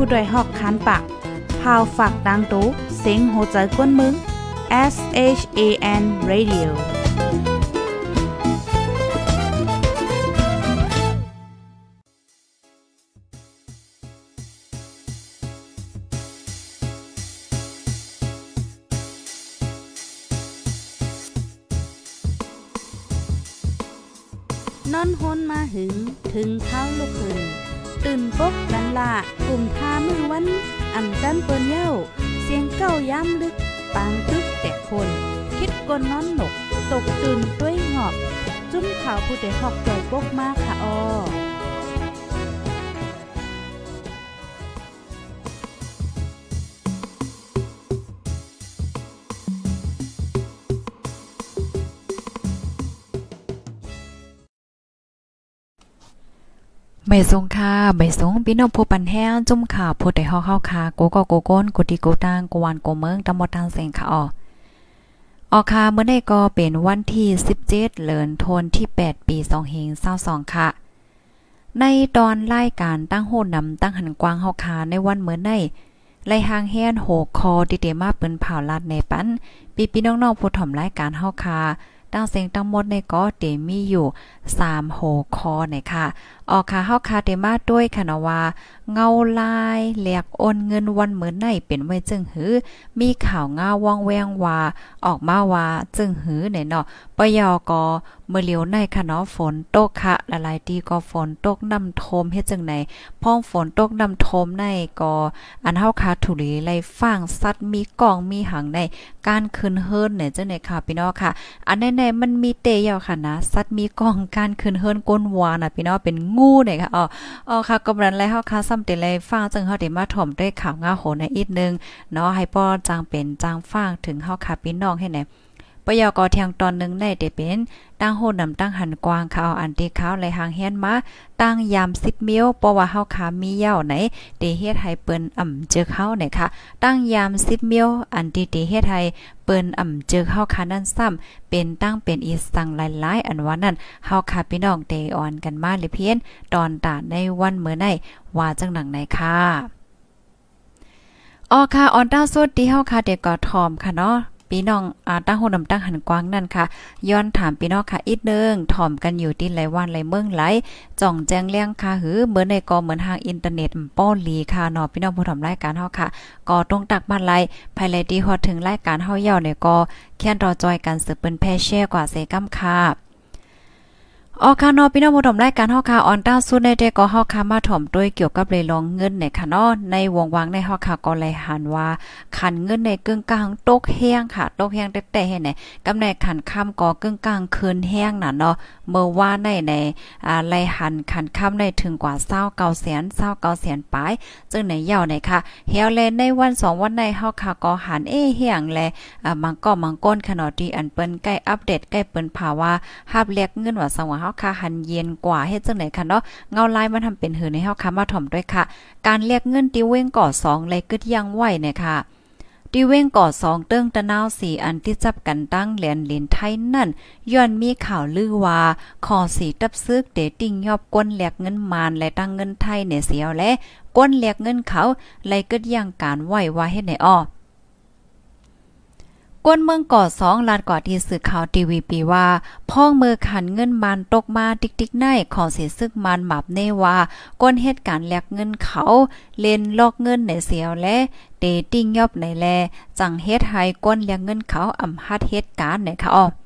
ผู้ดยหอกคันปากพาวฝากดังตู้เียงโหใจกวนมึง S H A N Radio นอนฮนมาหึง ถึงเท้าลูกหึงตื่นปกกันละกลุ่มท่ามือวันอัำจันเปิ้นเย้าเสียงเก้าย้ำลึกปางตึกแต่คน คิดกนน้อนหนก ตกตื่นด้วยหงอบจุ้มขาวผู้เดหอกจอยปกมากค่ะออไม่ส่งค่ะไม่ส่งพี่น้องผู้ปันแห้งจุ่มข่าวผู้ใดฮอเข้าค่โกโกโกโก้นกติโกตางกวนนกเมืองตำหมดทางเสียงค่ะอ่ออค่ะเมื่อได้ก็เป็นวันที่ 17เดือนธันวาคมที่8ปี2เฮง22ค่ะ ในตอนรายการตั้งโหนำตั้งหันกว้างเฮาค่ะในวันเมื่อได้ไล่หางแฮนโหคอติเตมาเปิ้นเผาลาดในปันพี่พี่น้องๆผู้ถ่อมรายการเฮาค่ะตั้งเสียงตั้งหมดในก็เตมีอยู่3โหคอในค่ะออก่าเฮาคาเตมาด้วยค่ะเนาะว่าเงาลายแหลกโอนเงินวันเหมือนในเป็นไว้จึงหือมีข่าวงาวองแวงว่าออกมาว่าจึงหือีหนเนาะปยอกอเมื่อเหลียวในค่ะเนาะฝนตกค่ะหลายๆทีก็ฝนตกน้ำท่วมเฮ็ดจังไหนพ้องฝนตกน้ำท่วมในก็อันเฮาคาถุลีไล่ฟ้างสัตว์มีกองมีหัง ในการขึ้นเฮิรนเนี่ยจังไหนค่ะพี่น้องค่ะ อันในใๆมันมีเตยอวค่ะนะสัตว์มีกองการขึ้นเฮิรนก้นวาน่ะพี่น้องเป็นงูเนี่ยค่ะ อ๋อ อ๋อ ค่ะกำลังไ่เฮาค่ะซ้ำติเลยฟังจึงเฮาได้มาถ่อมด้วยข่าวงาโหในอีกนึง เนาะ ให้ป้อจัง เป็น จังฟังถึงเฮาค่ะพี่น้องให้แหนปยอกอเทียงตอนหนึ่งได้เดเป็น ตั้งโหนำตั้งหันกวางเขาอันเตเขาไหลหางเฮียนมาตั้งยาม10มิวเพราะว่าเฮาขามีเหย้าไหนเดเฮ็ดให้เปิ้นอ่ำเจอเขาไหนคะตั้งยาม10มิวอันทีเดเฮ็ดให้เปิ้นอ่ำเจอเขาคานั่นซ้ำ เป็นตั้งเป็นอีสังหลายๆอันว่านั้นเฮาค่ะพี่น้องเตออนกันมาเลยเพียนตอนตาในวันเมื่อไหนว่าจังหนัง ไหน ค่ะ ออค่ะออนต้าสุดที่เฮาคาเดกก็ทอม ค่ะเนาะปีน้องอาตั้งหูนำตั้งหันกว้างนั่นค่ะย้อนถามปีน้องค่ะอีกนึงถ่อมกันอยู่ดินไหลวันไหลเมืองไหลจ่องแจ้งเลี้ยงค่ะหือเหมือนในกอเหมือนทางอินเทอร์เน็ตป้อลีค่ะเนอปีน้องผู้ทำรายการเฮาค่ะ ก็ต้องตักบ้านไหลภายไลที่ฮอดถึงรายการเฮาเหย่าเนี่ยก็แค่รอจอยกันสืบเปิ้นแพ่แช่กว่าเซกำค่ะออกค่ะเนาะพี่น้องผู้ชมรายการเฮาค่ะออนต้าสุดในเดก็เฮาค่มาถ่อมด้วยเกี่ยวกับเรื่องลงเงินในค่ะเนาะในวงวางในเฮาค่ก็เลยหันว่าขันเงินในกึ่งกลางตกแห้งค่ะตกแห้งแต่แต่ให้ไหนกำในขันค่ำก็กึ่งกลางคืนแห้งน่ะเนาะเมื่อว่าในในอ่าไลหันขันค่ำได้ถึงกว่า29,000 29,000ปลายจึงในยาวในค่ะเฮาเลในวัน2วันในเฮาค่ะก็หันเอ้แห้งแลอ่ามังก็มังก้นขนาดีอันเปิ้นใกล้อัปเดตใกล้เปิ้นภาวะฮับเรียกเงินว่าสังว่าาค่ะหันเย็นกว่าเฮ็ดจังไหนคะเนาะ เงาลายมันทำเป็นหือในเฮาค่ะมาถ่อมด้วยค่ะ การเรียกเงิน ติเว้งก่อ2เลยกึดยังไหวเนี่ยค่ะ ติเว้งก่อสองเติ้งตะนาวสีอันที่จับกันตั้งแหลนเลนไทยนั่น ย้อนมีข่าวลือว่าขอสีตับซึกเดติ่งยอบ ก้นเรียกเงินมานและตั้งเงินไทยเนี่ยเสียวและ ก้นเรียกเงินเขาไลกึดยังการไหวว่าเฮ็ดไหนอ้อก้นเมืองก่อสองลาดก่อที่สื่อข่าวทีวีปีว่า พ่อง มือ ขันเงินมันตกมาติ๊กติ๊กในขอเสียซึกมันหมับเนว่าก้นเหตุการณ์แลกเงินเขา เล่นลอกเงินในเสียวและเตติ้งยอบในแลจังเฮ็ดให้ก้นแลกเงินเขาอ่ำฮัดเหตุการณ์ในค่ะออ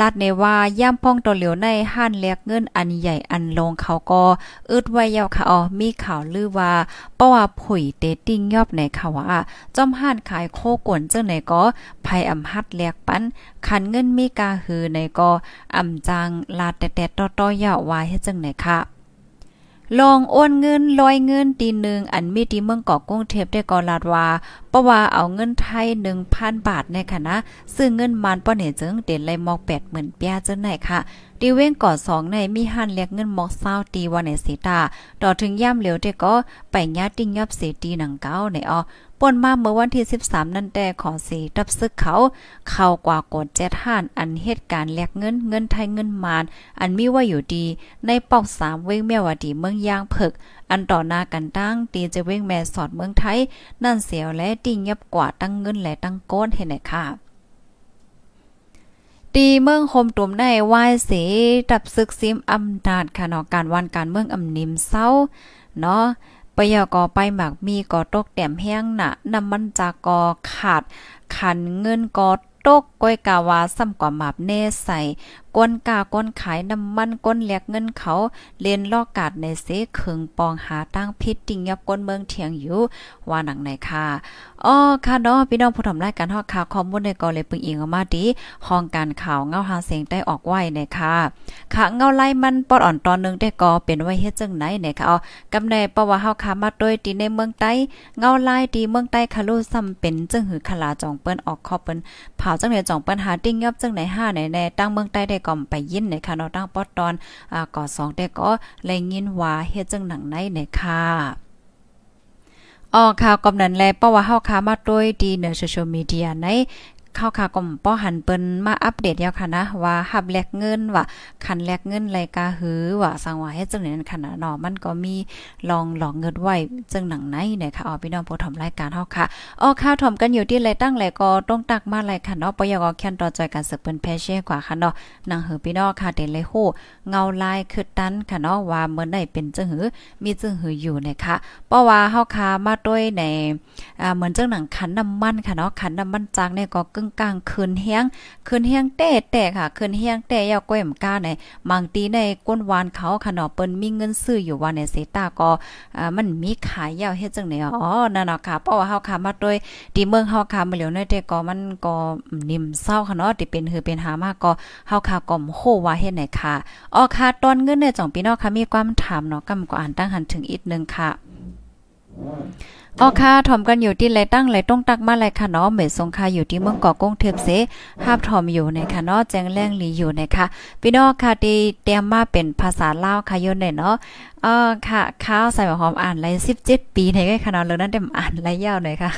ลาดในว่าย่ำพ้องตัวเหลียวในห้านเลกเงินอันใหญ่อันลงเขาก็อึดไว้ยาวค่ะอ๋อมีข่าวลือว่าเพราะว่าผุยเตติ้งยอบในค่ะว่าจอมห้านขายโคกวนเจ้าไหนก็ภัยอำฮัดเลกปั้นคันเงินมีกาหือในก็อำจังลาดแต่แต่ต่อๆยาวว่าเฮ็ดจังไหนค่ะลองโอนเงินลอยเงินตีหนึ่งอันมีที่เมืองเกาะกุ้งเทพได้กอลาดว่าปพาะว่าเอาเงินไทย 1,000 บาทในคณะซื้อเงินมันป้อเหนี่ยจึง เด่นเลยมอก80,000เปียจ้งไหนค่ะดีเว้งก่อสองในมีหันเรียกเงินมอกเศร้าตีวันในสีตา ต่อถึงย่ำเหลียวเด็ก็ไปญาติงยับเสียตีหนังเก้าในออป่นมาเมื่อวันที่ 13 นั่นแต่ขอสีตับซึกเขา เข้ากว่ากดเจท่าน อันเหตุการณ์แลกเงิน เงินไทยเงินมาน อันมีไว้อยู่ดีในปอกสามเว้งเมียวดีเมืองยางเผิก อันต่อหน้ากันตั้ง ตีจะเว้งแม่สอดเมืองไทย นั่นเสียวและติ่งยับกว่าตั้งเงินและตั้งก้นเห็นไหมค่ะตีเมืองโฮมตุ่มได้ไหวเสดับซึกซิมอำนาจค่ะเนาะการวันการเมืองอำนิมเศร้าเนาะปยอกอไปหมักมีกอตกแต้มแห้งหนะน้ำมันจากกอขาดขันเงินกอตกก้อยกาวาซ้ำกว่าหมาบเน่ใสก้นกาก้นขายน้ำมันก้นแลกเงินเขาเลนลอกกาดในเสเขิงปองหาตั้งพิษติ่งยับก้นเมืองเถียงอยู่ว่าหนังไหนค่ะ อ๋อ ค่ะเนาะพี่น้องผู้ทำรายการฮอกข่าวข้อมูลในกอเลย ปึงอิงออกมาดีห้องการข่าวเงาหาเสียงได้ออกไว้ในค่ะ ค่ะเงาไล่มัน ปอดอ่อนตอนนึงได้กอเป็นไว้เฮ็ดจังไหนในค่ะอ๋อกำในเพราะว่าเฮาคามาโดยตีในเมืองใต้ เงาไล่ตีเมืองใต้ค่ะรู้ซ้ำเป็นจึงหือขลาจองเปิ้นออกคอเปิ้นเผาจังไหนจองเปิ้นหาติ่งยับจังไหนห้าไหนในตั้งเมืองใต้ได้ได้กไปยินในค่ะเนาะตั้งปอตอนอ่าก่อสองได้ก็เลยยินว่าเฮ็ดจังหนังไหนในค่ะอ๋อข่าวกำนันแลเพราะว่าเฮาคามาด้วยดีเนโซเชียลมีเดียในข้าค่ะก่อมป้อหันเปิ้นมาอัปเดตยาวค่ะนะว่าหับแลกเงินว่าคันแลกเงินไยกาหือว่าสังว่าให้จังไหนนั้นค่ะนะเนาะมันก็มีลองหลอกเงินไว้จังหนังไหนเนี่ยค่ะอ๋อพี่น้องผู้ถมรายการเฮาค่ะอ๋อข้าวถมกันอยู่ที่ไรตั้งไรก็ต้องตักมาไรค่ะเนาะปยกแค้นต่อใจกันสึกเปิ้นแพเช่กว่าค่ะเนาะนางหือพี่น้องค่ะเดลเลยโหเงาลายคือตันค่ะเนาะว่าเมื่อได้เป็นจังหือมีจังหืออยู่เนี่ยค่ะเพราะว่าเฮาค่ะมาด้วยในอ่าเหมือนจังหนังขันน้ำมันค่ะเนาะขันน้ำมันจางเนี่ยก็กึ่งกลาง คืนเฮียงคืนเฮียงแต่แต่ค่ะ คืนเฮียงแต่ยาวก้มก้าใน บางตีในก้นวานเขาค่ะนอเปิ้นมีเงินซื้ออยู่ว่าในเซตาก็มันมีขายยาวเฮ็ดจังไหนอ๋อ นั่นเนาะค่ะ เพราะว่าเฮาคามา้วยที่เมืองเฮาคามาเหลียวในแต่ก็มันก็ นิ่มเศร้าค่ะเนาะที่เป็นหือเป็นหามากก็เฮาคาก่อมโหว่าเฮ็ดไหนค่ะ อ๋อ ค่ะตอนเงินเนี่ยจ่องพี่น้องค่ะมีความถามเนาะกำก็อ่านตั้งหันถึงอีกนึงค่ะอ๋อค่ะถ่อมกันอยู่ที่ไรตั้งไรต้องตักมาไรค่ะเนาะเหมยสงค่ะอยู่ที่เมืองเกาะกงเทพเสหาบถ่อมอยู่ในคคะเนาะแจ้งแรงลีอยู่ในค่ะพี่น้องค่ะที่เตรียมมาเป็นภาษาเล่าค่ะยนเนาะเออค่ะข้าวใส่หอมอ่านไรสิบเจ็ดปีในค่ะเนาะเรื่องนั้นเต็มอ่านไรยาวหน่อยค่ะ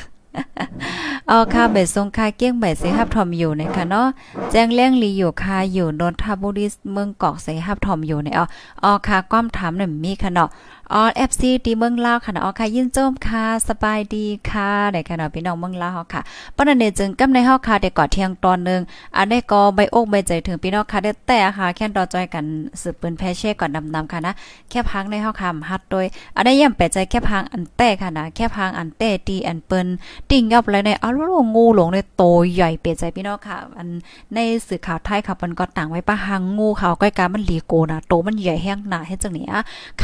เอาค่ะเบสงคาเกี้ยงเบเสหับทอมอยู่ในคคะเนาะแจ้งเลี้ยงลีอยู่ค่ะอยู่นนทบุรีเมืองเกาะเสหับทอมอยู่ในอ๋อค่ะความถามหนึ่งมีค่ะเนาะอ๋อ FC ตีเมืองลาวค่ะอ๋อค่ะยินโจมค่ะสบายดีค่ะ ได้ค่ะเนาพี่น้องเมืองลาวค่ะปนันจึงกำใน้ฮงค่ะได้ก่อเที่ยงตอนนึง อันได้ก็ใบอกใบใจถึงพี่น้องค่ะได้แต่ค่ะ แค่รอจอยกันสืบปืนแพเช่ก่อนนำำค่ะนะ แค่พังใน้ฮงค่ะฮัดโดยอันได้ย่ำแปใจแค่พังอันแต่ค่ะนะ แค่พังอันแต่ตีอันเปิ้นติ่งยับเลยในอมณ์งูหลงในโตใหญ่เปลใจพี่น้องค่ะ อันในสื่อข่าวไทยค่ะมันก็ต่างไว้ปะหังงูข่าก้อยกามันหลีโกนะโตมันใหญ่แห้งหนาให้จังเนี้ย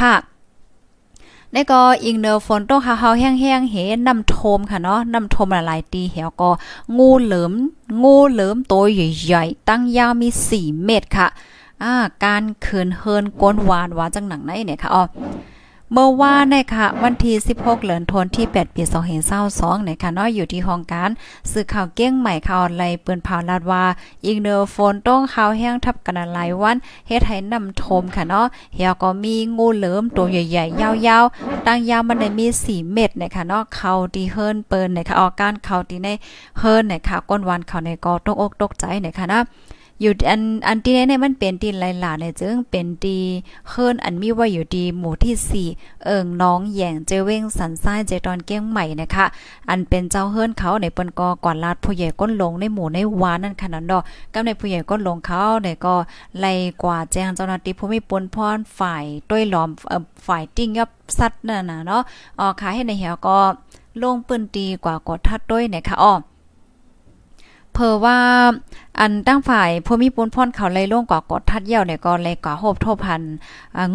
ค่ะได้ก็อิงเนอฝนตกเฮาๆแห้งๆเห็นน้ำโทมค่ะเนาะน้ำโทมหลายตีเหี่ยวก็งูเหลิมงูเหลิมตัวใหญ่ๆ ตั้งยาวมี 4 เมตรค่ะ อ่า การเขินเฮินก้นหวานหวานจังหนังไหนเนี่ยค่ะอ๋อเมื่อว่าในค่ะวันที่16เหลือนทนที่8ปี2เห็นเศร้าสองในค่ะน้อยอยู่ที่ห้องการสื่อข่าวเก้งใหม่ข่าวไหลเปืนเผาลาดว่าอีกเนอฝนต้องข่าวแห้งทับกันหลายวันเฮ็ดให้น้ำทมค่ะเนาะเฮียก็มีงูเหลิมตัวใหญ่ๆยาวๆตั้งยาวมันได้มี4เม็ดในค่ะเนาะเขาดีเฮิรนเปิ้นในค่ะออกการเขาที่ในเฮิรนในค่ะก้นวันเขาในก็ตกอกตกใจในค่ะนะอยู่อันอันที่ไหนมันเป็นตีนไหลหลาเนี่ยจึงเป็นตีเฮิรนอันมีว่าอยู่ดีหมู่ที่4เอิงน้องแยงเจเว้งสันซ้ายเจตอนเกี้ยงใหม่นะคะ อันเป็นเจ้าเฮิรนเขาในปนกอก่อนลาดผู้ใหญ่ก้นลงในหมู่ในวานั่นขนาดดอกกำในผู้ใหญ่ก้นลงเขาเนี่ยก็ไล่กว่าแจ้งเจ้าหน้าที่ผู้มีปนพรฝ่ายต้วยหลอมฝ่ายติ้งยับสัตว์นั่นน่ะเนาะอ๋อขาให้ในเหี่ยวก็ลงปืนตีกว่ากดทัดด้วยนะคะอ๋อเพอว่าอันตั้งฝ่ายพู้มีปุนพ่อนเขาเลยลงกว่ากดทัดเยี่ยวเนี่ยก็เลยกว่าโหบโทพัน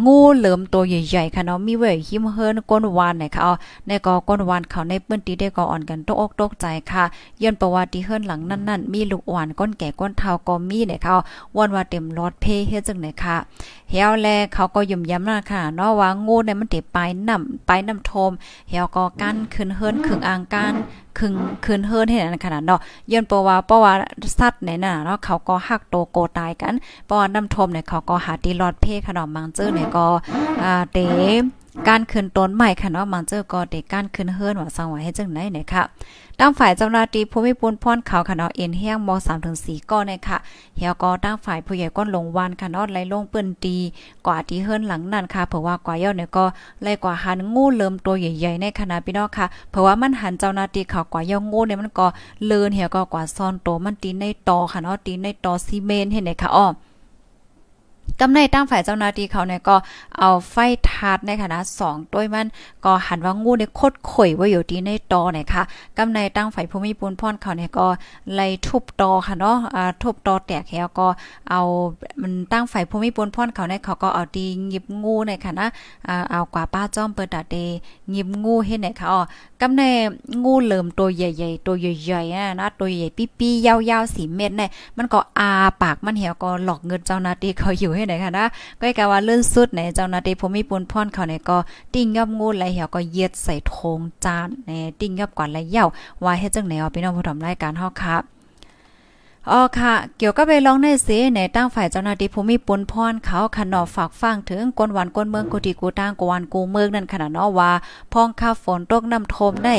งูเหลิมตัวใหญ่ๆค่ะเนาะมีเว้ยหิมเฮินก้นวานเนี่ยค่ะเอาในก็ก้นวานเขาในปื้นตีได้ก็อ่อนกันตกอกตกใจค่ะยือนประวัติเฮินหลังนั่นๆ มีลูกอ่อนก้นแก่ก้นเทาก็มีเนี่ยค่ะวันว่าเต็มรถเพเฮ็ดจังไหนค่ะเฮียวแลเขาก็ย่มย้ำนะค่ะเนาะว่างูเนี่ยมันติดปลายน้ำปลายน้ำโทมเฮียวก็กั้นขึ้นเฮินขึงอ่างกั้นขึงขึ้นเฮินเห็นขนาดเนาะยือนประวัติประวัติสัตว์เนี่ยน่ะาเนาะเขาก็หักโตโกตายกันปอน้ำทมเนี่ยเขาก็หาตีหลอดเพค่ะนมะมังเจอเนี่ยก็อ่าเตการคืนต้นใหม่ค่ะเนาะมันเจอก็เด็กการคืนเฮือนว่าสังไว้ให้จังไหนหนียค่ะ ตั้งฝ่ายเจ้าหน้าที่ภูมิปุนพ่นเขาค่ะเนาะเอ็นเฮียงม3ถึง4ก้อนเนี่ยค่ะเฮียก็ตั้งฝ่ายผู้ใหญ่ก้นลงวานค่ะเนาะไล่ลงเปิ้นตี กว่าที่เฮือนหลังนั้นค่ะ เพราะว่ากว่าย่อเนี่ยก็ไล่กว่าหันงูเริ่มตัวใหญ่ ๆ ในคณะพี่น้องค่ะ เพราะว่ามันหันเจ้าหน้าที่เขากว่าย่องูเนี่ยมันก็เลินเฮียก็กว่าซ่อนโตมันตีในตอค่ะเนาะตีในตอซีเมนเห็นไหมค่ะอ้อกำในตั้งฝ่ายเจ้าหน้าที่เขาเนี่ยก็เอาไฟทาดในคณะ2ด้วยมัน ก็หันว่างูในโคตรข่อยว่าอยู่ที่ในตอเนี่ยค่ะกำในตั้งฝ่ายภูมิปูนพ่อนเขาเนี่ยก็ไล่ทุบตอค่ะเนาะอ่าทุบตอแตกแล้วก็เอามันตั้งฝ่ายภูมิปูนพ่อนเขาเนี่ยเขาก็เอาดีหยิบงูในค่ะนะอ่าเอากว่าป้าจ้อมเปิดตาเดหยิบงูให้เนี่ยค่ะอ๋อกำในงูเหลิมตัวใหญ่ๆตัวใหญ่ๆอ่ะนะตัวใหญ่ปี้ๆยาวๆสีเม็ดเนี่ยมันก็อาปากมันเหี่ยวก็หลอกเงินเจ้าหน้าที่เขาอยู่ให้ฮ็ไห้ค่ะนะก็ให้กว่าเลื่อนสุดในเจ้าหน้าที่ผมมีปูนพ่อนเขาเนี่ยก็ติ้งยับงูไหลเหี่ยวก็เย็ดใส่โถงจานในติ้งยับก่อนไหลเหี่ยวว่าเฮ็ดจังไหนเอาพี่น้องผู้ทมรายการเ่อคับอ๋อค่ะเกี่ยวกับไปร้องในเสในตั้งฝ่ายเจ้าหน้าที่ภูมิปุนพรเขาขนอฝากฟังถึงกวนหวานกวนเมืองกุฏิกูตั้งกวนกูเมือง นั่นขนาดนาะว่าพองข้าฝนตกน้ำท่วมได้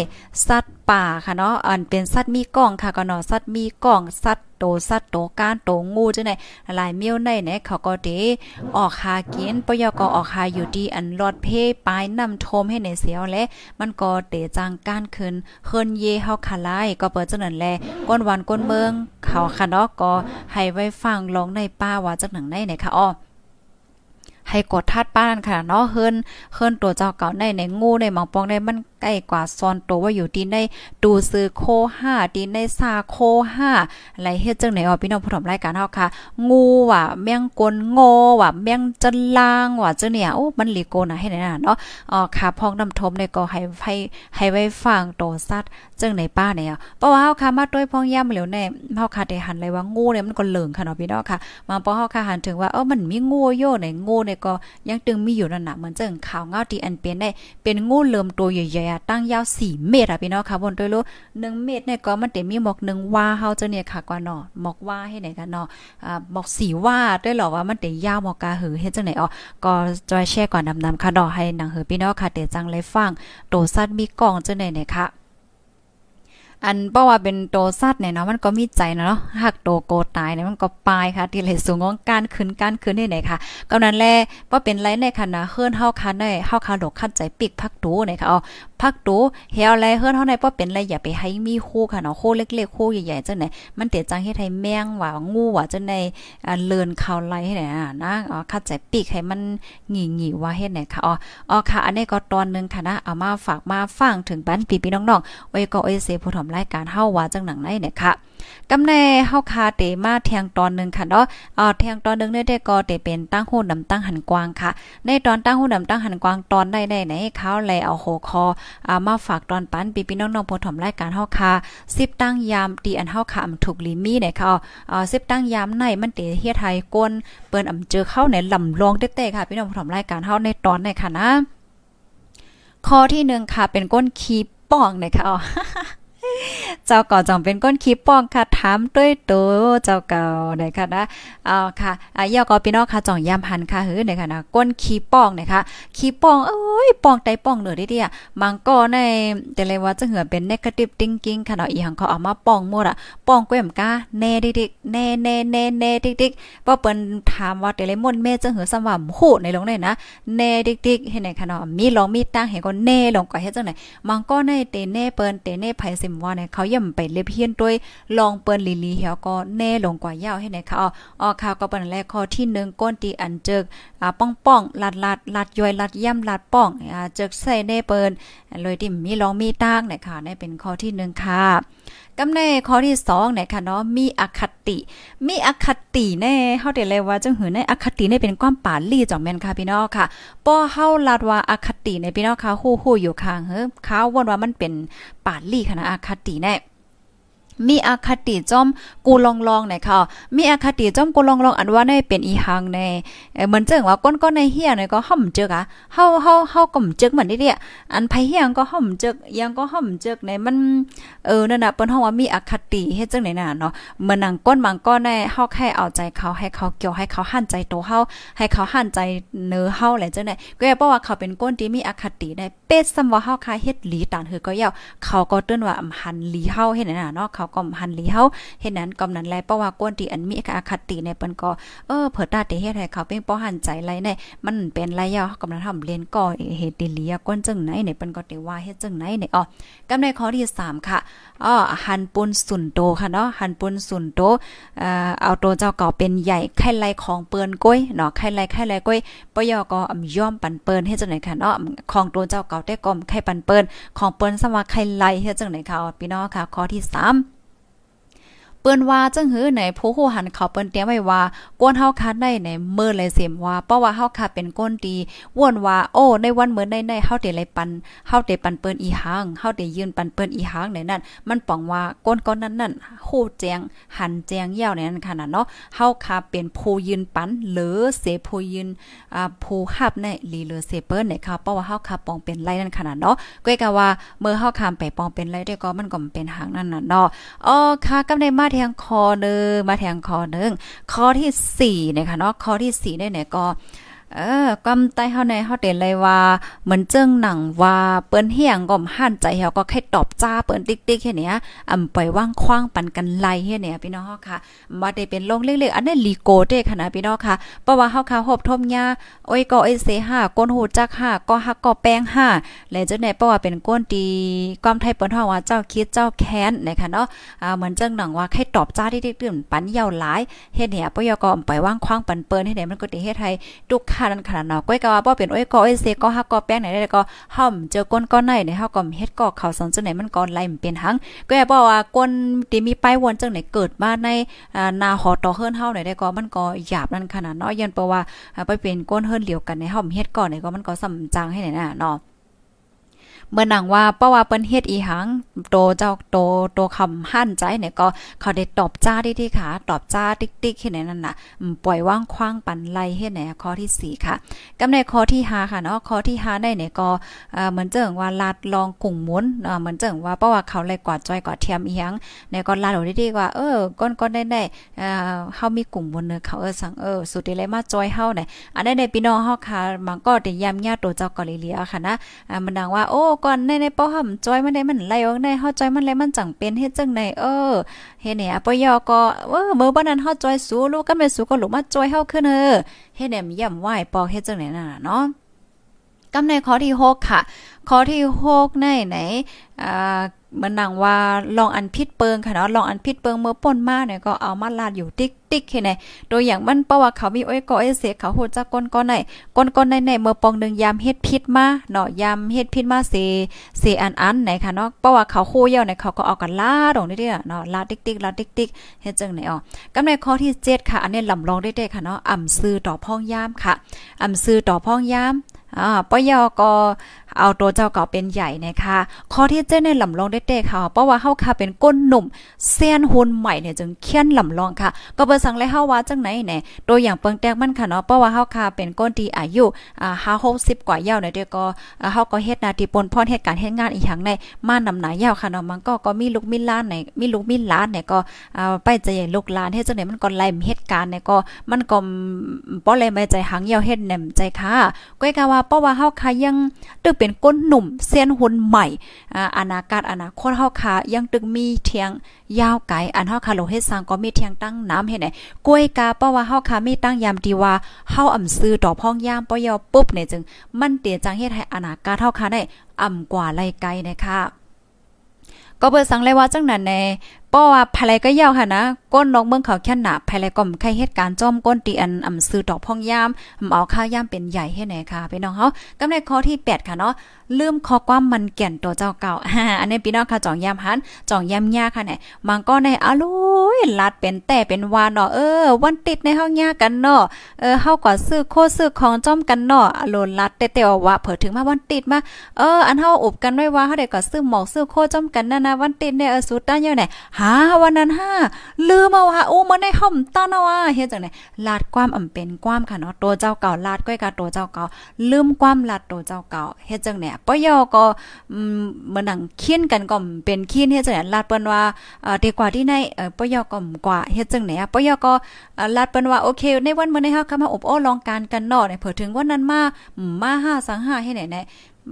สัตว์ป่าค่ะเนาะอันเป็นสัตว์มีกล้องค่ะก็เนาะสัตว์มีกล้องสัตว์โตสัตว์โตก้านโตงูจังได๋หลายเมี้ยวในเนี่ยเขาก็เดออกหากินปยกออกหาอยู่ดีอันลอดเพปายนำโทมให้ในเสียวและ มันก็เตจังก้านขึ้นเคินเยเฮาคาลาย ก็เปิดจังนั้นแลก้นวันก้นเมือง เขาค่ะเนาะก็ให้ไว้ฟังลองในป้าว่าจังหนังในเนี่ยค่ะอ้อให้กดทัดป้านค่ะเนาะเฮินเฮินตัวเจ้าเก่าในในงูในหมองปองในมันใกล้กว่าซอนโตว่าอยู่ทีนได้ดูซื้อโคห้าตีนได้ซาโคห้าอะไรเฮ็ดจังไหนอ๋อพี่น้องผู้ชมรายการเฮาค่ะ งูว่ะแมงกลงอว่ะแมงจันลางว่ะจังเนี่ยโอ้มันลีโกนะให้ไหนน่ะเนาะอ๋อค่ะพองน้ำทมในก็ให้ให้ให้ไว้ฟังโตซัดจังไหนป้าเนี่ยเพราะว่าเฮาค่ะมาด้วยพองย่ำเหลียวแน่เฮาค่ะได้หันเลยว่างูเนี่ยมันก็เหลิงค่ะเนาะพี่น้องค่ะมาพอเฮาค่ะหันถึงว่าเออมันมีงูโยในงูเนี่ยก็ยังตึงมีอยู่นั่นน่ะเหมือนจังข่าวเงาที่อันเป็นได้เป็นงูเลิมตัวใหญ่ตั้งยาว4เมตรอ่ะพี่น้องค่ะบนโดยลู่1เมตรเนี่ยก็มันเต็มมีหมอก1ว่าเฮาจะเนี่ยค่ะกว่าเนาะหมอกว่าให้ไหนกันเนาะอ่าหมอก4ว่าด้วยหรอว่ามันเต็มยาวหมอกกาหือเฮ็ดจังไหนอ๋อก็จอยแชร์ก่อนนำำค่ะดอกให้หนังเหือพี่น้องค่ะเต๋ยจังเลยฟังโตสัตว์มีกองจังไหนเนี่ยค่ะอันเพราะว่าเป็นโตสัตว์เนี่ยเนาะมันก็มีใจเนาะหักโตโกตายเนี่ย มันก็ปายค่ะที่เลยสูงของการขึ้นการขึ้นได้ไหนค่ะก็นั้นแลว่าเป็นไรในค่ะนะเฮือนเฮาคันได้เฮาคันดกคัดใจปิกพักตูเนี่ยค่ะอ๋อพักตูเฮาแลเฮือนเฮาในว่าเป็นไรอย่าไปให้มีคู่ค่ะเนาะคู่เล็กๆคู่ใหญ่ๆจังไหนมันเตียจังเฮ็ดให้แมงว่างูว่าจังหนเลือนเข่าไหลให้ไหนอ่ะนะอ๋อคัดใจปิกให้มันหงี่ว่าเฮ็ดไหนค่ะอ๋ออ๋อค่ะ อันนี้ก็ตอนนึงค่ะนะเอามาฝากมาฟังถึงบ้านพี่ๆน้องๆไว้ก็เอเสผู้ถมรายการเฮาว่าจังหนังไหนเนี่ยค่ะ กำแน่เฮาคาเตมาเทียงตอนนึงค่ะเนาะอ่าเทียงตอนนึงเนี่ยได้ก็เตเป็นตั้งโหนำตั้งหันกว้างค่ะ ในตอนตั้งโหนำตั้งหันกว้างตอนได้ได้ไหนเขาแลเอาโหคอ อ่า มาฝากตอนปันพี่พี่น้องๆผู้ถมรายการเฮาคา10ตั้งยามตีอันเฮาคาำถูกลิ มีเนี่ยค่ะอ่า10ตั้งยามในมันเตเฮียไทยก้นเปิ้นอำเจอเข้าในลำลองเต้ๆค่ะ พี่น้องผู้ถมรายการเฮาในตอนไหนค่ะนะ ข้อที่1ค่ะเป็นก้นคีป้องนะคะออ๋เจ้าก่อจังเป็นก้นคีป้องค่ะถามด้วยโตเจ้าเก่าไหนค่ะนะเอาค่ะอ่ะย่อกอพี่น้องค่ะจ่องยามพันค่ะเฮ้ยได้ค่ะนะก้นคีป้องนะคะคีป้องเอ้ยป้องใจป้องเหนือดิเดียมังก็ในแต่เลยว่าจะเหือเป็นเนกาทีฟติงกิ้งค่ะเนาะอีหังเขาเอามาป้องหมดอ่ะป้องก้มกาแน่ดิกแน่แน่แน่แน่ดิกว่อเปิ้นถามว่าแต่เลยมนเม่จะเหือสว่าโหในหลงเลยนะแน่ดิกๆเห็นไหนค่ะเนาะมีลองมีตั้งเห็นก็แน่ลงก็เห็นจังไหนมังก็ในเตเน่เปิ้นเตเน่ไผสิมว่าเนี่ยเขาย่ำไปเล็บเฮียนด้วยลองเปิ้นลีลีเหี่ยวก็แน่ลงกว่ายาวให้ไหนคะอ๋ออ๋อข่าวก็เป็นแรกข้อที่ 1 ก้นตีอันเจิกอ่าป้องป้องลัดลัดลัดย่อยลัดย่ำลัดป้องอ่าเจิกใส่แน่เปิ้นเลยที่มีลองมีตางเนี่ยค่ะนี่เป็นข้อที่1ค่ะกำในข้อที่2เนี่ยค่ะเนาะมีอคติ มีอคติแน่เฮาได้เลยว่าจังหือในอคติเนี่ยเป็นความป่าลี่จ่องแม่นค่ะพี่น้องค่ะป้อเฮาลาดว่าอคติในพี่น้องค่ะฮู้ๆอยู่คางเฮ้ยเขาว่าว่ามันเป็นป่าลี่ค่ะนะอคติแน่มีอาคติจอมกูลองลองหน่อยค่ะมีอาคติจอมกูลองลองอันว่าในเป็นอีหังในเหมือนเจิงว่าก้นก้นในเฮียเนี่ยก็ห่อมเจอกอะเฮาเฮาเฮาก่อมเจอกเหมือนนี่เนี่ยอันไพเฮียงก็ห่อมเจอกยังก็ห่อมเจอกในมันเออนั่นน่ะเปิ้นห้องว่ามีอาคติเฮ็ดจังไหนน่ะเนาะมันนังก้นบางก้นในเฮาแค่เอาใจเขาให้เขาเกี่ยวให้เขาหั่นใจโตเฮาให้เขาหั่นใจเนื้อเฮาแหละจังไหนก็อย่าบว่าเขาเป็นก้นที่มีอาคติได้เป็ดซมำว่าเฮาคาเฮ็ดหลีตานเฮอก็ยาวเขาก็เตือนว่าอำหันหลีเฮาเฮ็ดน่นน่ะเนาะาก่อมหันลีเฮาเฮ็ดนั้นก่อมนั้นแลเพราะว่ากวนที่อันมีอาคติในเปิ้นก็เออเผิดตาติเฮ็ดให้เขาเป็นป้อหันใจไหลในมันเป็นไรย่วกำลังทำเรียนก่อเฮ็ดติเลียกวนจังไหนในเปิ้นก็ติว่าเฮ็ดจังไหนในอ๋อกำในข้อที่ 3 ค่ะอ๋อหันปุนสุนโตค่ะเนาะหันปุนสุนโตเอ่อเอาโตเจ้าก่อเป็นใหญ่ไข่ไหลของเปิ้นก้อยเนาะไข่ไหลไข่ไหลก้อยปยอก็ยอมปันเปิ้นเฮ็ดจังไหนค่ะเนาะของโตเจ้าเก่าแต่ก่อมไข่ปันเปิ้นของเปิ้นสว่าไข่ไหลเฮ็ดจังไหนค่ะพี่น้องค่ะข้อที่ 3เปิ้นว่าจังหื้อในผู้หูหันเขาเปิ้นเตรียมไว้ว่า กวนเฮาคัดได้ในเมื่อเลยเสมว่าเพราะว่าเฮาคัดเป็นก้นดีวนว่าโอ้ในวันเมื้อในในเฮาเตะไรปันเฮาเตะปันเปิ้นอีหางเฮาเตะยืนปันเปิ้นอีหางในนั้นมันป่องว่าก้นก้นนั้นนั่นฮู้แจงหันแจงยาวในนั้นขนาดเนาะเฮาคัดเป็นผู้ยืนปันหรือเสผู้ยืนอ่าผู้ขับในลีเลเสเปิ้นในเขาเพราะว่าเฮาคัดปองเป็นไรนั่นขนาดเนาะก้อยก็ว่าเมื่อเฮาคำไปปองเป็นไรด้วยก็มันก็เป็นหางนั่นน่ะเนาะอ๋อค่ะกำในมาแทงคอหนึ่งมา แทงคอหนึ่งข้อที่สีเนะคะเนาะ ข้อที่สี่เนี่นก็เออกำใต้เฮาในเฮาเต็นเลยว่าเหมือนเจิ้งหนังว่าเปิ้นเฮียงก่อมหันใจเฮาก็แค่ตอบจ้าเปิ้นติ๊กๆแค่เนี้ยอำปล่อยว่างคว้างปันกันไล่เฮ็ดเนี่ยพี่น้องเฮาค่ะบ่ได้เป็นโรงเล็กๆอันนั้นลีโกเด้ค่ะนะพี่น้องค่ะเพราะว่าเฮาค่ะหอบทมยาโอ้ยก็เอเสห้าก้นหูจักห้าก็ฮักก็แป้งห้าและจังได๋เพราะว่าเป็นก้นตีกวามไทยเปิ้นเฮาว่าเจ้าคิดเจ้าแค้นนค่ะเนาะอ่าเหมือนเจิ้งหนังว่าแค่ตอบจ้าที่ตื่นปันยาวหลายเฮ็ดเนี่ยปยก็อำปล่อยว่างคว้างปันเปิ้นเฮ็ดเนี่มันก็ติเฮ็ดให้ทุกาดันขนาดนาก้อยก็ว่าบ่เป็นโอ้ยก็โอ้ยเซก็ฮักก็แป้งไหนได้ก็ห่อมเจอก้นก็อนไหนในเฮาก็เฮ็ดก็เข้าสังจังไหนมันก่อนไหลมันเป็นหังก็อย่าบอกว่าก้นที่มีป้ายวนจังไหนเกิดมาในนาหอต่อเฮือนเฮาไหนได้ก็มันก็หยาบนั่นขนาดนาะยันเพราะว่าไปเป็นก้นเฮือนเหลียวกันในห่อมเฮ็ดก่อนไหนก็มันก็สำจังให้ไหนน่ะเนาะเมื่อนางว่าเป้าว่าเปิ้นเฮ็ดอีหังโตเจ้าโตโตคำหั่นใจเนี่ยก็เขาได้ตอบจ้าที่ที่ขาตอบจ้าติ๊กๆเฮ่ไหนนั่นน่ะปล่อยว่างคว้างปันไล่เฮ็ดไหนข้อที่4ค่ะกำในข้อที่ 5ค่ะเนาะข้อที่5ได้เนี่ยก็เหมือนเจิงว่าลาดลองกุ่งมุนเหมือนเจิงว่าเป้าว่าเขาเลยกอดจ้อยกอดเทียมอีหังเนี่ยก็ลาดดดที่ว่าเออก้นๆได้ๆเอ่อเฮามีกลุ่มบนเนื้อเขาเออสังเออสุดที่เลยมาจอยเฮาเนี่ยอันได้ในพี่น้องเฮาค่ะมันก็ได้ยามญาติโตเจ้าก็หลเหลียค่ะนะมันดังว่าโอ้ก่อนในในป้อหำจ้อยมันได้มันไหลออกในเฮาจ้อยมันไหลมันจังเป็นเฮ็ดจังไดเออเฮ็ดแปนปยอก็เออมื้อบ่นั้นเฮาจ้อยสู้ลูกกันม่สู้ก็ลูกมาจ้อยเฮาขึ้นเออเฮ็ดแหนมย่ำไหว้ปอเฮ็ดจังได๋น่ะเนาะกำในข้อที่6ค่ะข้อที่6ในไหนอ่าหมันหนังว่าลองอันพิษเปิงค่ะเนาะ ลองอันพิษเปิงเมื่อป่นมาเนี่ยก็เอามาลาดอยู่ติ๊กติ๊กเห็นไหนโดยอย่างมันเพราะว่าเขามีโอ้ยก็เอเสเขาโหดจากก้นก้อนไหนก้นก้อนในในเมื่อปองหนึ่งยามเฮ็ดพิษมาเนาะยามเฮ็ดพิษมาเสเสอันอันไหนค่ะเนาะ เพราะว่าเขาโคเยี่ยวเนี่ยเขาก็เอากันลาดองนี่เด้อเนาะลาดติ๊กติ๊กลาดติ๊กติ๊กเฮ็ดจังไหนอ๋อกำในข้อที่7ค่ะ อันนี้ลำลองได้เดค่ะเนาะอ่ำซื้อต่อพ้องยามค่ะ อ่ำซื้อต่อพ้องยามอ่าปยอก็เอาตัวเจ้าเก่าเป็นใหญ่ นะคะข้อที่เจ้าในลำลองได้เตะค่ะ เพราะว่าเฮาค่ะเป็นก้นหนุ่มเซียนหุ่นใหม่เนี่ยจึงเคียนลำลองค่ะ ก็เปิดสังเลยเฮาว่าจังไหนเนี่ย ตัวอย่างเปิงแตกมันค่ะเนาะ เพราะว่าเฮาค่ะเป็นก้นที่อายุ อ่าห้าหกสิบกว่าเย้าเนี่ยเด้อก็เฮาก็เฮ็ดนาทีปนพรเฮ็ดการเฮ็ดงานอีหยังในมานำหนายาค่ะเนาะ มันก็ก็มีลูกมีล้านในมีลูกมีล้านเนี่ย ก็ อ่า ไปใจใหญ่ลูกล้าน เฮ็ดจังไหนมันก็ไล่เหตุการณ์เนี่ยก็มันก็เพาะเลยไม่ใจหังเยาเฮ็ดแหน่มใจค่ะก้ยก็ว่าเพราะว่าเฮาค่ะยังตึกเป็นก้นหนุ่มเส้นหุ่นใหม่อานาคตอนาคตเฮาค่ะยังตึงมีเทียงยาวไกลอันเฮาค่ะโลเฮ็ดสร้างก็มีเทียงตั้งน้ำให้ไหนกล้วยกาเพราะว่าเฮาค่ะมีตั้งยามดีว่าเฮาอำซื้อต่อพ้องยามปอยอปุ๊บเนี่ยจึงมันเตียจังเฮ็ดให้อนาคตเฮาค่ะได้อ่ำกว่าไล่ไกลนะคะก็เปิดสังเลยว่าจังนั้นในปพอว่าภายไรก็เย่าค่ะนะก้นน้องเมืองเขาแค่หนาภายไรก่อมใครเหตุการณ์จ้อมก้นตีอันอ่ำซื้อดอกพ่องยามเอาข้าวยามเป็นใหญ่ให้ไหนค่ะพี่น้องเฮากำในข้อที่8ค่ะเนาะลืมข้อความมันแก่นตัวเจ้าเก่า อันนี้พี่น้องค่ะจ่องยามหันจ่องยามยาค่ะไหนมังก็ในอร่อยลัดเป็นแต่เป็นวานเนาะเออวันติดในเฮายากันเนาะเออเฮาก็ซื้อโคซื้อของจ้อมกันเนาะอโลยลัดแต่แต่ว่าเผอถึงมาวันติดมา เอออันเฮาอบกันไว้ว่าเฮาได้ก็ซื้อหมอกซื้อโคจ้อมกันนะนะวันติดเนี่ยเออสุดด้านยไหนหาวันนั้นห้าลืมเอาว่าอู้มันห้องตานาว่าเฮ็ดจังไดลาดความอำเป็นความค่ะเนาะตัวเจ้าเก่าลาดก้อยกะตัวเจ้าเก่าลืมความลาดตัวเจ้าเก่าเฮ็ดจังได๋ปยอก็มือนหนังคี้นกันก็เป็นคี้นเฮ็ดจังไดลาดเปิ้นว่าเอ่อดีกว่าที่ในเอ่อปยอก็กว่าเฮ็ดจังได๋ปยอก็ลาดเปิ้นว่าโอเค ในวันมื้อนห้เฮาก็มาอบอ้ลองการกันเนาะเนี่ยเผื่อถึง วันนั้นมามาห้าสังห้าให้ไหนๆ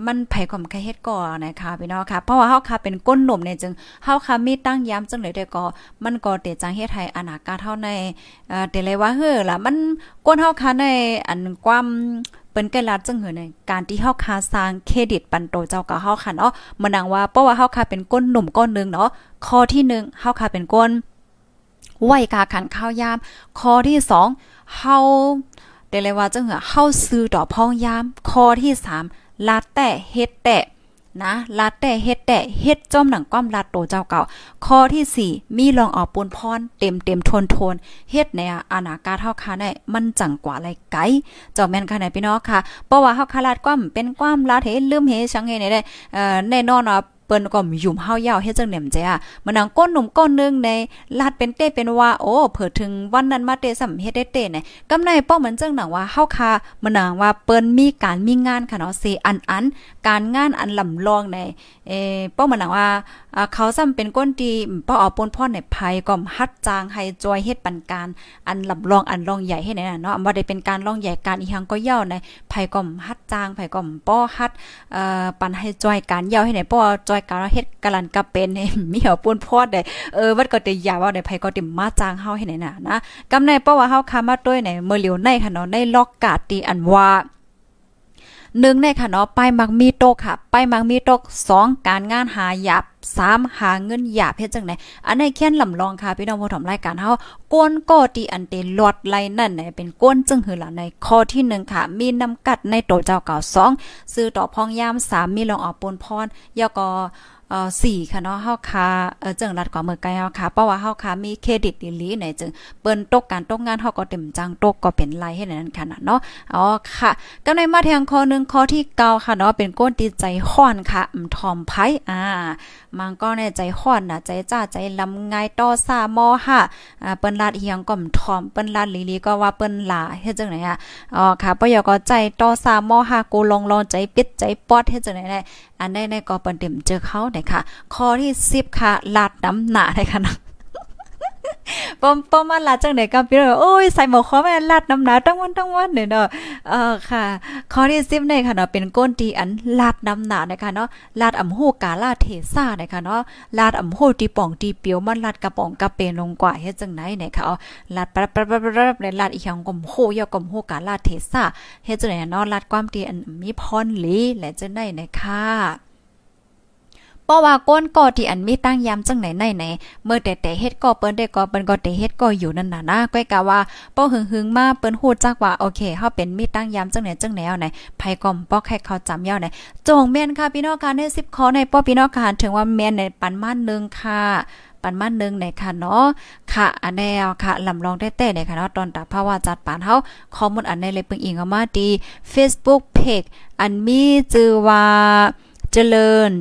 มันไผความคเฮ็ดก่อนะคะพี่น้องค่ะ เพราะว่าเฮาค่ะเป็นก้นหนุ่มเนี่ยจึงเฮาค่ะมีตั้งย้ำจังเลยแต่ก่อ มันก่อเตจังเฮ็ดไทยอนาคตเฮาในเอ่อเตเลยว่าเฮ้อล่ะมันก้นเฮาค่ะในอันความเปิ้นไกลัดจังหือในการที่เฮาค่ะสร้างเครดิตปันโตเจ้าก็เฮาค่ะเนาะมันนังว่าเพราะว่าเฮาค่ะเป็นก้นหนุ่มก้นนึงเนาะข้อที่1เฮาค่ะเป็นก้นไหวกาขันข้าวยามข้อที่2เฮาเดเลยว่าจังหือเฮาซื้อต่อพ้องยามข้อที่3ลาดแต่เฮ็ดแต่นะ ลาดแต่เฮ็ดแต่เฮ็ดจอมหนังก้อมลาดโตเจ้าเก่าข้อที่4มีลองออกปูนพรเต็มเต็มทนทนเฮ็ดในอานาคาเท่าคาเน่มันจังกว่าไรไกจอมแม่นค่ะไหนพี่น้องค่ะเพราะว่าเท่าคาลาดก้อมเป็นก้อมลาดเฮ็ดลืมเฮ็ดชังเฮ็ดได้เอ่อแน่นอนเนาปิ้นก็มยุ่มเฮายาวเฮ็ดจังแหนมแจ้มันนางก้นหนุ่มก้นนึงในลาดเป็นเต้เป็นว่า โอ้เผิดถึงวันนั้นมาเตสำเฮ็ดได้เต้เนี่ยกำในป้อเหมือนจังหนังว่าเฮาค่ะมันนางว่าเปิ้นมีการมีงานค่ะเนาะเซอันอันการงานอันลำรองใน เอป้อมันนางว่าเขาซ้ำเป็นก้นดีป้อเอาปนพ่อในภัยก็ฮัดจางให้จอยเฮ็ดปันการ อันลำรองอันรองใหญ่ให้ในน่ะเนาะบ่ได้เป็นการรองใหญ่การอีหังก็ยาวในภัยก็ฮัดจางภัยก็ป้อฮัดเอ่อปันให้จอยการยาวให้ไหนป้อจอยายการเฮ็ดกะลันกะเป็นมีเหอปูนพอดได้เออวัดก็ติยาว่าได้ไผก็ติมาจ้างเฮาให้ไหนน่ะนะกำในเพราะว่าเฮาคามาต้วยไหนเมื่อเหลียวในค่ะเนาะในล็อกกาดตีอันว่าหนึ่งในค่ะเนาะไปมักมีโตกค่ะ ไปมักมีโตกสองการงานหายับสามหาเงินหยาบเฮ็ดจังไหนอันในเขียนลำลองค่ะ พี่น้องผู้ถมรายการเฮาก้นกอตีอันเตลอดไลนั่นไหนเป็นก้นจึงหือหลังในข้อที่หนึ่งค่ะ มีน้ำกัดในโตเจ้าเก่าสองซื้อต่อพองยามสามมีลองออกปนพรยาก็อสอ่ค่ะเนาะเฮาคาเออจังรัดกว่าเมื่อไกลเฮาคาเพราะว่าเฮาคามีเครดิตอีหลีใหนจึงเปิ้นตกการตกงานเฮาก็เต็มจังตกก็เป็นไรให้นั้นค่ะเนาะอ๋อค่ะก็ในมาแทงข้อนึงข้อที่9ค่ะเนาะเป็นก้นติใจห้อนค่ะอำทอมไผอ่ามันก็ในใจห้อนน่ะใจจ้าใจลำงต่อซามอฮะอ่าเปิ้นลาดเฮียงก็อำทอมเปิ้นลาดลีลีก็ว่าเปิ้นลาเฮ็ดจังไหนอ่ะอ๋อค่ะปยก็ใจต่อซามอฮะกูลองลองใจปิดใจป๊อดเฮ็ดจังไหนได้อันได้ในกอปันเต็มเจอเขาหนคะข้อที่10ค่ะ ลาดน้ำาหนาไหนค่ะนะป้อมป้อมมาลาจังไหนกบพี่เราโอ้ยใส่หมวกคอแม่ลาดน้ำหนาตั้งวันตั้งวันเนี่ยเนาะเออค่ะข้อที่สิบเนี่ยค่ะเนาะเป็นก้นตีอันลาดน้ำหนานะคะเนาะลาดอ่ำหูกาลาดเทซ่านะคะเนาะลาดอ่ำหูตีป่องตีเปียวมันลาดกระป๋องกระเปนลงกว่าเฮ็ดจังไหนเนี่ยค่ะเาลาดปั๊บปั๊บปั๊บปั๊บเลยลาดอีกอย่างกลมหูยอกลมหูกาลาดเทซ่าเฮ็ดจังไหนเนาะลาดความตีอันมีพรลีและจังไหนเนี่ยค่ะราะว่าก้นก่อที่อันมีตั้งยามจังไหนไหนไหนเมื่อแต่แต่เฮ็ดก่อเปิ้นได้ก่อเปิ้นก่อแต่เฮ็ดก่ออยู่นั่นน่ะนะก้อยกะว่าป้อหึงหึงมาเปิ้นฮู้จักว่าโอเคเฮาเป็นมีตั้งยามจังไหนจังไหนเอาไหนไผก่อมป้อแค่เขาจำเย้าไหนจงแม่นค่ะพี่น้องค่ะใน10ข้อในป้อพี่น้องค่ะถึงว่าแม่นในปันมานนึงค่ะ ปันมานนึงในค่ะเนาะค่ะอันแนวค่ะลำลองได้แต่ในค่ะเนาะตอนตาภาวะจัดปานเฮาข้อมูลอันในเลยเปิงอิงเอามาดี Facebook Page อันมีชื่อว่าเจริญ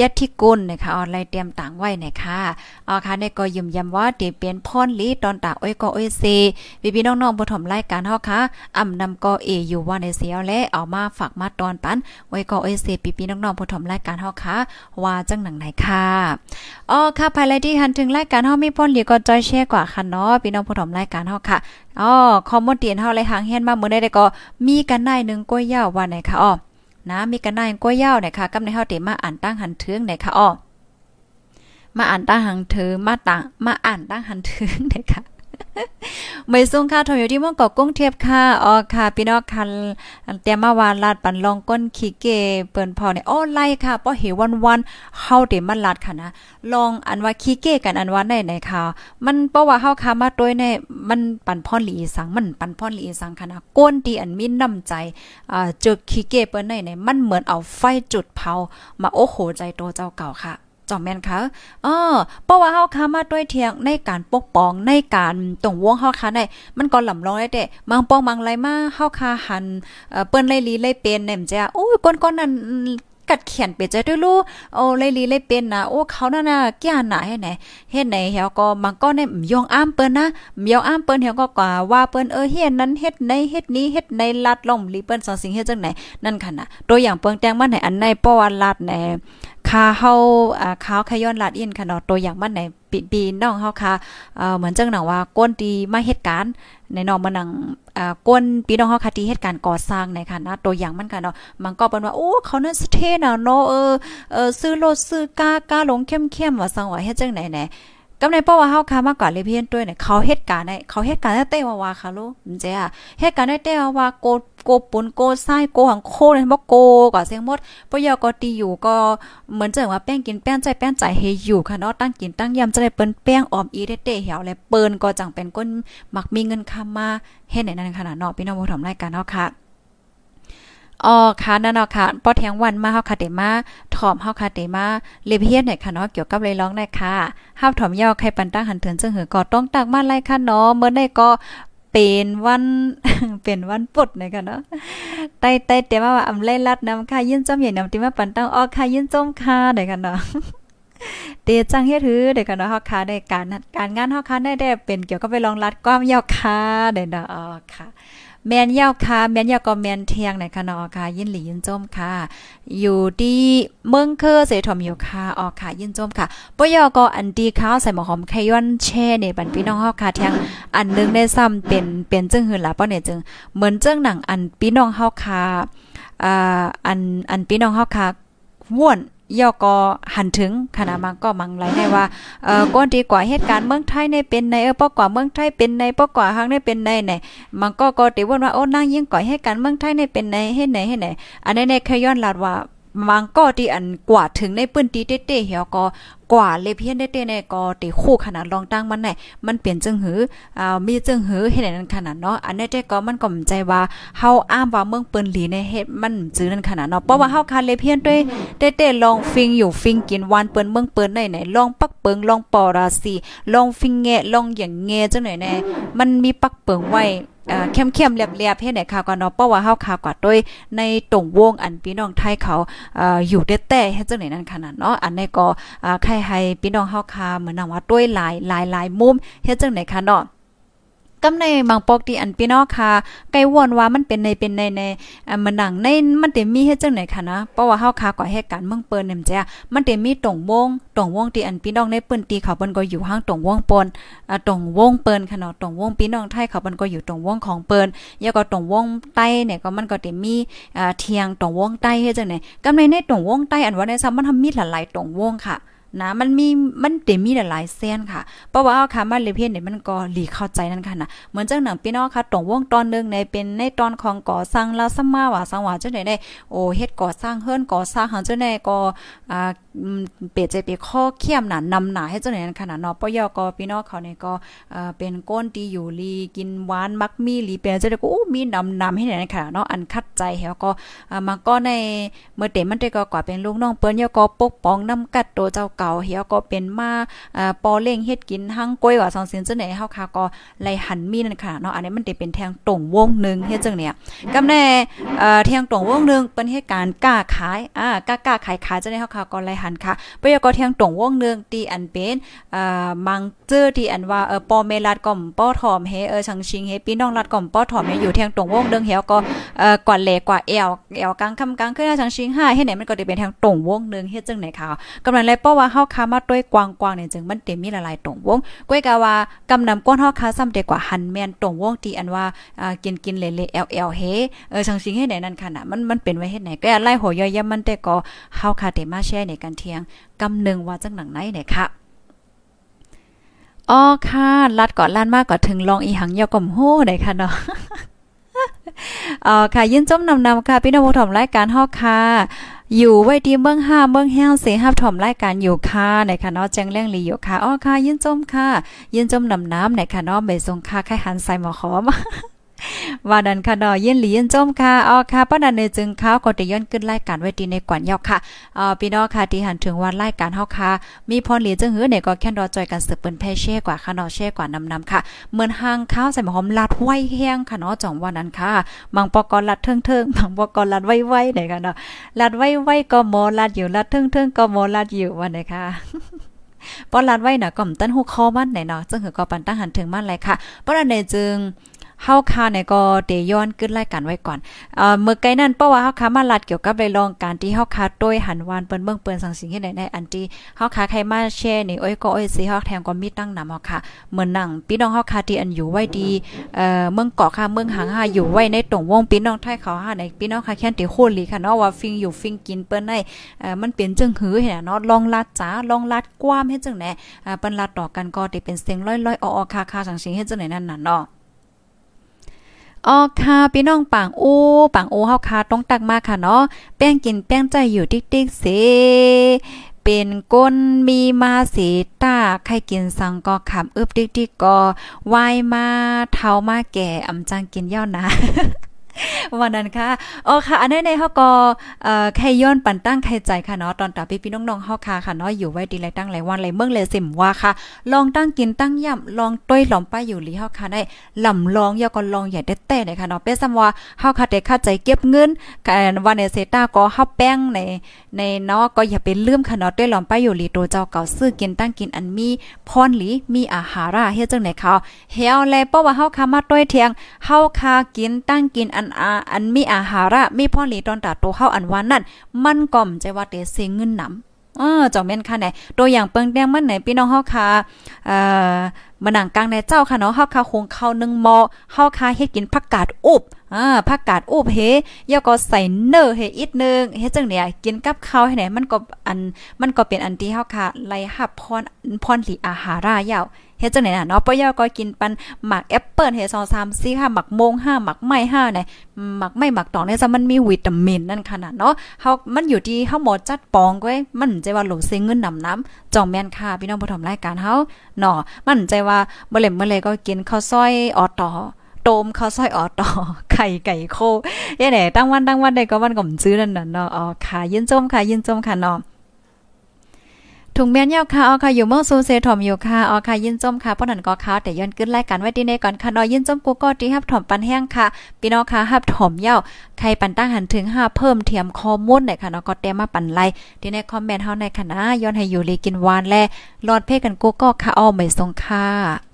ยัดที่ก้นนะคะออนไลน์เตรียมต่างไว้นะคะเอาค่ะในก็ยืมยํำว่าตีเปลี่ยนพอนลีตอนตาอ้อยก็อ้อยเซพี่พี่น้องๆู้ถมรายการเฮาค่ะอ่ำนำก็เออยู่ว่าในเสียวและเอามาฝากมาตอนปันอ้อยก็อ้อยเซพี่พี่น้องๆู้ถมรายการเฮาค่ะ ว่าจังหนังไหนค่ะอ๋อค่ะภายไลที่หันถึงรายการเฮามีพอนลีก็จอยแชร์กว่าค่ะเนาะพี่น้องู้ถมรายการเฮาค่ะอ๋อคอมมอนเตียนเฮาเลยหางเฮียนมาเมืออใดก็มีกันได้นึงก้อยยาวว่าไหนค่ะอ๋อนะมีกันได้ก้อยเยาเนยคะกำในเฮาเตมาอ่านตั้งหันเถืองนยคะอ้อมาอ่านตั้งหันเธอมาตั้งมาอ่านตั้งหันถึงนยคะไม่สูงค่ะทออยู่ที่มืองกอกกุ้งเทียบค่ะ อ๋อค่ะ พี่น้องคันเตรียมมาวานลาดปันลองก้นขี้เกเปิ่นพอเนี่ยอ้ไล่ค่ะป้อเหววันวันเข้าเต็มมันลาดค่ะนะ ลองอันว่าขี้เกกันอันว่าในในค่ะ มันเพราะว่าเข้าค่ะมาด้วยในมันปันพ่อนหลีสัง มันปันพ่อนหลีสังค่ะนะก้นดีอันมีน้ำใจ อ่า เจอขี้เกเปิ่นในใน มันเหมือนเอาไฟจุดเผา มาโอ้โหใจโตเจ้าเก่าค่ะจอมแม่นค่ะเออเพราะว่าเฮาค้ามาด้วยเทียงในการปกป้องในการตรงวงเฮาค้าได้มันก็ลำร้อยแต่มังป้องมังไรมาเฮาค้าหันเออ่เปิ้นไลยลีไลยเป็นแหน่จ้ะโอ้ยก้นก้อนนั้น กัดเขียนเปใจด้วยลูกโอ้เลยลีเลยเป็นนะโอ้ เขาน่ะนะแก่หนาให้ไหนเฮ็ดไหนเฮาก็มังก็ได้ยองอ้ามเปิ้นนะยองอ้ามเปิ้นเฮาก็กว่าว่าเปิ้นเออเฮ็ดนั้นเฮ็ดในเฮ็ดนี้เฮ็ดในลัดล่มลีเปิ้นสองสิ่งเฮ็ดจังไหนนั่นค่ะนะตัวอย่างเปิงแตงมันให้อันในปาะว่าลัดแหนคาเฮาอ่าขาวขย้อนลาดอินค่ะเนาะตัวอย่างมันไหนปีปีน้องเฮาค่ะเอ่อเหมือนจังหนังว่าก้นตีมาเหตุการณ์ในนองมันนังอ่าก้นปีน้องเฮาค่ะตีเหตุการณ์ก่อสร้างในค่ะนะ ตัวอย่างมันค่ะเนาะมันก็เป็นว่าโอ้เขานั่นสเท่น่ะเนาะเออเออซื้อรถซื้อกากาหลงเข้มๆว่าสังว่าเฮ็ดจังไหนแหนก็ในป้อว่าเฮาค่ะมากกว่าเลยเพี้ยนด้วยเนี่ยเขาเหตุการณ์ดนเขาเหตุการณ์ได้เต้ว่าว่าค่ะลูกมันเจ้าเหตุการณ์ได้เต้ว่าว่าโกโกปุนโกไส้โกหังโคเลยบ่โกก่อเสียงหมดปยอก็ตีอยู่ก็เหมือนจะว่าแป้งกินแป้งใจแป้งใจเฮอยู่ค่ะเนาะตั้งกินตั้งยำจะได้เปิ้นแป้งออมอีเด้เต้เหี่ยวเละเปิ้นก็จังเป็นก้นหมักมีเงินคำมาเฮ็ดไหนนั่นขนาดเนาะพี่น้องผู้ทำรายการเนาะค่ะอ๋อค่ะนั่นเนาะค่ะป้อแทงวันมาเฮาคาเดมาถอมเฮาคาเดมาเลเฮียนหน่ยค่ะเนาะเกี่ยวกับเลยร้องไน่ยค่ะห้าถอมย่อใครปันตั้งหันเถินซึ่งหือก็ต้องตักมาไล่ค่ะเนาะเมื่อได้ก็เป็นวันเป็นวันปุดนะคะเนาะใต้ใต้เตาว่าอำไล่ลัดนำค่ะยินจ้อมใหญ่นำติมาปันตั้งออค่ะยินจ้อมค่ะเด้ค่ะเนาะเตจังเฮ็ดหือเด้ค่ะเนาะเฮาค่ะได้การการงานเฮาค่ะได้ได้เป็นเกี่ยวกับไปรองรัดความยอกค่ะเด้เนาะค่ะแมนเย้าค่ะแมนเยาาก็แมนเทียงในคะนอค่ะยินหลียินจมค่ะ อยู่ที่เมืองเคอเสถมอยู่ค่ะออค่ะยินจมค่ะปยอก็อันดีข้าวใส่หมอหอมไขย้อนแช่ในบันพี่น้องเฮาค่ะเทียงอันนึงได้ซ้ำเป็นเป็นจึงหืหละป้อเนี่ยจึงเหมือนจึงหนังอันพี่น้องเฮาค่ะอ่าอันอันพี่น้องเฮาค่ะว่วนย่อก็หันถึงขณะมังก็มังไหลในว่า เอ่อก้นดีกว่าเหตุการณ์เมืองไทยในเป็นในเออป้อกว่าเมืองไทยเป็นในป้อกว่าฮังในเป็นในไหนมังก็ก็ติว่าโอ้นางยิ่งก่อให้การเมืองไทยในเป็นในเฮ็ดไหนเฮ็ดไหน อันนี้ในขย้อนลาดว่า มังก็ที่อันกว่าถึงในปื้นตีเต้ๆเหี่ยวก็กว่าเลเพียนได้เตเนี่ยก็ตะคู่ขนาดลองตั้งมันไหนมันเปลี่ยนจึงหืออ่ามีจึงหือเฮ็ดนั้นขนาดเนาะอันนี้เต้ก็มันก็มใจว่าเฮาอ้ามว่าเมืองเปิ้นหลีในเฮ็ดมันจื้อนั่นขนาดเนาะเพราะว่าเฮาคาเลเพียนด้วยเต้เตลองฟิงอยู่ฟิงกินวันเปิ้นเมืองเปิ้นไหนไหนลองปักเปิงลองปอราศีลองฟิงแงลองอย่างแงจังไหนแน่มันมีปักเปิงไว้อ่าเข้มๆเรียบๆเฮ็ดไหนค่าวก่็เนาะเพราะว่าเฮาข่าวกว่าด้วยในตรงวงอันพี่น้องไทยเขาอ่าอยู่แต้แต่เฮ็ดจังไหนนั่นขนาดเนาะอันนี้ก็ใครให้ให้พี่น้องเฮาค่ะเหมือนนํงว่าต้วยหลายหลายหลายมุมเฮ็ดจังไหนคะเนาะกำในบางปอกที่อันพี่น้องค่ะไกวอนว่ามันเป็นในเป็นในในเมันหนังในมันเต็มมีเฮ็ดจังไหนคะนะเพราะว่าเฮาค่ะก่อเหตุการณ์เมืองเปิ้นนำแจ้มันเต็มมีตรงวงตรงวงที่อันพี่น้องในเปิ้นตีเขาเปิ้นก็ อยู่ห้างตรงวงปนตรงวงเปิ้นค่ะเนาะตรงวงพี่น้องไทยเขาเปิ้นก็อยู่ตรงวงของเปิ้นแล้วก็ตรงวงใต้เนี่ยก็มันก็เต็มมีเทียงตรงวงใต้เฮ็ดจังไหนกำในในตรงวงใต้อันว่าในซ้ำมันทำมีหลายๆตรงวงค่ะนะมันมี มันเต็มมีหลายเส้นค่ะเพราะว่าค่ะมาเลเพียนเนี่ยมันก็หลีเข้าใจนั่นค่ะนะเหมือนจังหนังพี่น้องค่ะตรงวงตอนนึงในเป็นในตอนของก่อสร้างลาสมาว่าสังวาจังได๋ได้โอ้เฮ็ดก่อสร้างเฮือนก่อสร้างหังจังได๋ก็อ่าเปลี่ยนใจไปข้อเข้มหนานำหนาให้จังได๋นั่นค่ะนะเนาะปยกพี่น้องเขาเนี่ยก็อ่าเป็นก้นตีอยู่ลีกินหวาน มักมีลีเป็นจังได๋ก็โอ้มีนำๆให้นั่นค่ะเนาะอันคัดใจแฮวก็อ่ามาก็ในเมื่อเต็มมันได้ก็กว่าเป็นลูกน้องเปิ้นยกก็ปกป้องนำกัดโตเจ้า่าเฮียก็เป็นมาปอเล่งเฮ็ดกินหั่งกล้วยว่าซองเสียนจังไหนเฮาค่ะก็ไลหันมีนั่นค่ะเนาะอันนี้มันจะเป็นแทงตรงวงนึงเฮ็ดจังเนี่ยกำแน่เอ่อ แทงตรงวงนึงเป็นเหตุการณ์กล้าขาย อ่ากล้ากล้าขายขายจังไหนเฮาค่ะก็ไลหันค่ะปยก็แทงตรงวงนึงที่อันเป็นอ่อ มังเจอที่อันว่าเออปอเมลัดก่อมปอถอมเฮเออชังชิงเฮพี่น้องลัดก่อมปอถอมเฮอยู่แทงตรงวงนึงเฮียก็เอ่อก่านแลกว่าเอวเอวกลางคำำกลางึ้นชังชิงห้าเฮ็ดไหนมันก็จะเป็นแทงตรงวงนึงเฮ็ดจังไหนค่ะกำลังไลปาะว่าฮาคามาด้วยกว้างๆเนี่ยจึงมันเต็มมีหลายๆตรงวงก้อยกะว่ากำนำก้นฮาคาซ้ำเด็กกว่าหันแม่นตรงวงที่อันว่า อ่า กิน กิน เลเลแอลๆเฮเออชังสิงให้ไหนนั่นค่ะน่ะ มัน มันเป็นไว้เฮ็ดไหนก็อไล่หัวย่อยย่ำมันแต่ก็เฮาคาเตมาแช่ในกันเที่ยงกำหนึ่งว่าจังหนังไหนเนี่ยค่ะ อ๋อ ค่ะลัดก่อนลั่นมากก่อถึงลองอีหังยอกมโหได้ค่ะเนาะ อ๋อ ค่ะยินจมนำนำค่ะ พี่น้องผู้ชมรายการฮอกค่ะอยู่ไว้ที่เมืองห้าเมืองแห้งเสห้าถ่อมรายการอยู่ค่ะในค่ะเนาะแจ้งเร่งลีอยู่ค่ะอ้อค่ะยินจมค่ะ ยินจมนำน้ำในค่ะเนาะเบสงค่ะไข่หันใส่หมอหอมว่าดันค่ะดอเย็นหลีเย็นจมค่ะอ๋อค่ะป้านันในจึงเขาก็ติย้อนขึ้นรายการไว้ตีในกวนยอกค่ะอ๋อพี่น้องค่ะที่หันถึงวันรายการเฮาค่ะมีพรหลีจึงหือเนี่ยก็แค่รอจอยกันสืบเปิ้นแพ่เช่กว่าค่ะนอเช่กว่านำนำค่ะเหมือนห่างข้าวใส่หอมลัดไว้แห้งค่ะนอจ่องวันนั้นค่ะบางปอกรลัดเทิงเทิงบางปอกรลัดไว้ๆไหนค่ะเนาะลัดไว้้ก็มอลัดอยู่ลัดเทิงเทิงก็มอลัดอยู่วันนี้ค่ะป้อนลัดไว้น่ะก็มตั้นหูคอมันไหนเนาะจึงหือก็ปันตั้งหันถึงมันเลยค่ะป้อนันนจึงเฮาค่าในก็เตย้อนขึ้นรายการไว้ก่อน เอ่อเมื่อไกลนั้นเพราะว่าเฮาค่ามาลัดเกี่ยวกับในรองการที่เฮาค่าต้วยหัน วานเปิ้นเบิ่งเปิ้นสังสิงเฮ็ดได้ในอันที่เฮาค่าใครมา แชร์นี่โอ้ยก็โอ้ยสิเฮาแทงก็มีตั้งนำเฮาค่ะเหมือนนั่งพี่น้องเฮาค่าที่อันอยู่ไว้ดีเอ่อเมืองเกาะค่ะเมืองหางหาอยู่ไว้ในตรงวงพี่น้องไทยเขาหาในพี่น้องค่ะแค่นติโคลีค่ะเนาะว่าฟิงอยู่ฟิงกินเปิ้นในเอ่อมันเป็นจึงหือเห็นเนาะลองลัดจ๋าลองลัดกว้ามเฮ็ดจังไหนอ่าเปิ้นลัดต่อกันก็ได้เป็นเสียงลอยๆออๆค่ะค่ะสังสิงเฮ็ดจังไหนนั่นน่ะเนาะอออค่ะพี่น้องปังออ้ปังออ้เฮาค่ะต้องตักมาค่ะเนาะแป้งกินแป้งใจอยู่ติ๊กติ๊กเสเป็นก้นมีมาเสตาใครกินสังก็ขำอึบติ๊กติ๊กก็วายมาเท้ามาแก่อำจังกินย่อนะวันนั้นค่ะอ๋อค่ะ อันนี้ในเฮาก็เอ่อใครย้อนปันตั้งใครใจค่ะเนาะ ตอนตาพี่พี่น้องๆเฮาค่ะค่ะเนาะ อยู่ไว้ดีไรตั้งหลายวันหลายเมืองเลยสิมว่าค่ะ ลองตั้งกินตั้งย่ำลองต้อยหลอมป้าอยู่ลีเฮาค่ะได้ลำลองอย่าก็ลองอย่าไต้แต่นะคะเนาะ เป้ซ้ำว่าเฮาค่ะได้ค่าใจเก็บเงินกันวันนเซต้าก็เฮาแป้งใน ในเนาะก็อย่าไปลืมค่ะเนาะต้อยหลอมป้าอยู่ลีโตเจ้าเก่าซื้อกินตั้งกินอันมีพรหลีมีอาหาระเฮ็ดจังได๋เขาเฮาแลเพราะว่าเฮาค่ะมาต้อยเทียงเฮาค่ะกินตั้งกินอันนอาอันมีอาหาระมีพ่อหลีตอนตาโตเข้าอันวานนั่นมันก่อมใจว่าเตเสเงินนำเออจอมแม่นค่ะไหนตัวอย่างเปิงแดงมันไหนพี่น้องเฮาค่ะเอ่อมะนังกลางในเจ้าค่ะเนาะเฮาค่ะคงเข้านึ่งหม้อเฮาค่ะเฮ็ดกินผักกาดอุบอ่าผักกาดอูบเฮยาก็ใส่เนอเฮอีกนึงเฮ็ดจังเนี่ยกินกับข้าวให้ไหนมันก็อันมันก็เป็นอันที่เฮาค่ะไล่หับพรพรสีอาหารายาวเฮ็ดจังไหนน่ะเนาะป้อยาก็กินปันหมักแอปเปิ้ลเฮ็ดซองซามสี่ค่ะหมักโมงห้าหมักไม้ห้าไหนหมักไม่หมักตองเนี่ยจะมันมีวิตามินนั่นขนาดเนาะเฮามันอยู่ที่เฮาหมดจัดปองก้อยมันใจว่าหลงเซงเงินนำน้ำจองแม่นค่ะพี่น้องผู้ชมรายการเฮาเนาะมันใจว่าเมื่เล่มเมื่อไรก็กินข้าวซอยออต่อโตมข้าวซอยออต่อไข่ไก่โคเย่ไหนตั้งวันตั้งวันได้ก็วันก็มันซื้อนั่นน่ะเนาะอ๋อค่ะ ยินจมค่ะ ยินจมค่ะเนาะถุงเมียนยาวค่ะออค่ะอยู่เมืองซูเซถมอยู่ค่ะออค่ะยินจมค่ะพ่อหนันก็ข้าวแต่ย้อนขึ้นรายการไว้ที่ในก่อนค่ะนอยินจมกูก็ที่ฮับถมปันแห้งค่ะ พี่น้องค่ะฮับถมยาวใครปันตั้งหันถึงห้าเพิ่มเทียมข้อมูลหน่อยค่ะเนอะก็เต็มมาปันไลที่ในคอมเมนต์เฮาในคณะย้อนให้อยู่ลีกินวานแลรอดเพ่กันกูก็ค่ะออไม่ทงค่ะ